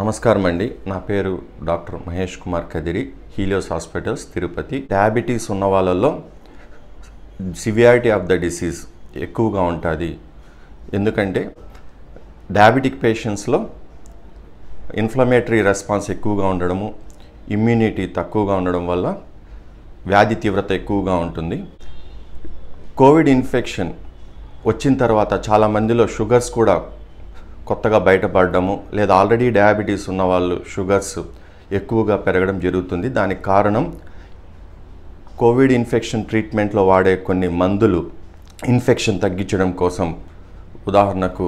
నమస్కారం అండి నా పేరు doctor Mahesh Kumar Kadiri Helios hospitals Tirupati diabetes ఉన్న వాళ్ళల్లో సివియారిటీ ఆఫ్ ద డిసీజ్ ఎక్కువగా ఉంటుంది ఎందుకంటే డయాబెటిక్ పేషెంట్స్లో ఇన్ఫ్లమేటరీ రెస్పాన్స్ ఎక్కువగా ఉండడము ఇమ్యూనిటీ తక్కువగా ఉండడం వల్ల వ్యాధి తీవ్రత ఎక్కువగా ఉంటుంది కోవిడ్ ఇన్ఫెక్షన్ వచ్చిన తర్వాత చాలామందిలో షుగర్స్ కూడా కొత్తగా బయటపడడము లేదా ఆల్రెడీ డయాబెటీస్ ఉన్న వాళ్ళు షుగర్స్ ఎక్కువగా పెరగడం జరుగుతుంది దానికి కారణం కోవిడ్ ఇన్ఫెక్షన్ ట్రీట్మెంట్లో వాడే కొన్ని మందులు ఇన్ఫెక్షన్ తగ్గించడం కోసం ఉదాహరణకు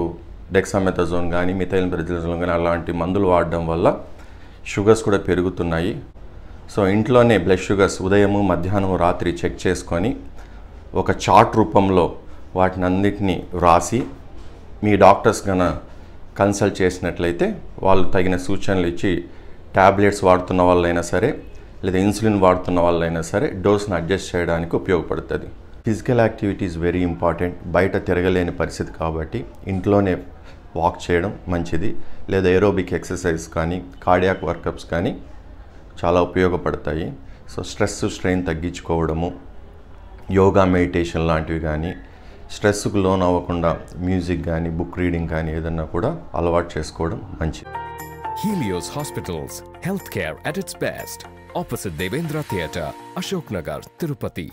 డెక్సామెథజోన్ కానీ మిథైల్ బ్రెజలజోన్ కానీ అలాంటి మందులు వాడడం వల్ల షుగర్స్ కూడా పెరుగుతున్నాయి సో ఇంట్లోనే బ్లడ్ షుగర్స్ ఉదయము మధ్యాహ్నం రాత్రి చెక్ చేసుకొని ఒక చార్ట్ రూపంలో వాటిని అన్నిటినీ వ్రాసి మీ డాక్టర్స్ కన్నా కన్సల్ట్ చేసినట్లయితే వాళ్ళు తగిన సూచనలు ఇచ్చి ట్యాబ్లెట్స్ వాడుతున్న వాళ్ళైనా సరే లేదా ఇన్సులిన్ వాడుతున్న వాళ్ళైనా సరే డోస్ను అడ్జస్ట్ చేయడానికి ఉపయోగపడుతుంది ఫిజికల్ యాక్టివిటీస్ వెరీ ఇంపార్టెంట్ బయట తిరగలేని పరిస్థితి కాబట్టి ఇంట్లోనే వాక్ చేయడం మంచిది లేదా ఏరోబిక్ ఎక్సర్సైజ్ కానీ కార్డియాక్ వర్కప్స్ కానీ చాలా ఉపయోగపడతాయి సో స్ట్రెస్ స్ట్రెయిన్ తగ్గించుకోవడము యోగా మెడిటేషన్ లాంటివి కానీ స్ట్రెస్కు లోన్ అవ్వకుండా మ్యూజిక్ కానీ బుక్ రీడింగ్ కానీ ఏదన్నా కూడా అలవాటు చేసుకోవడం మంచిది Helios hospitals health care at its best opposite Devendra theatre Ashok Nagar Tirupati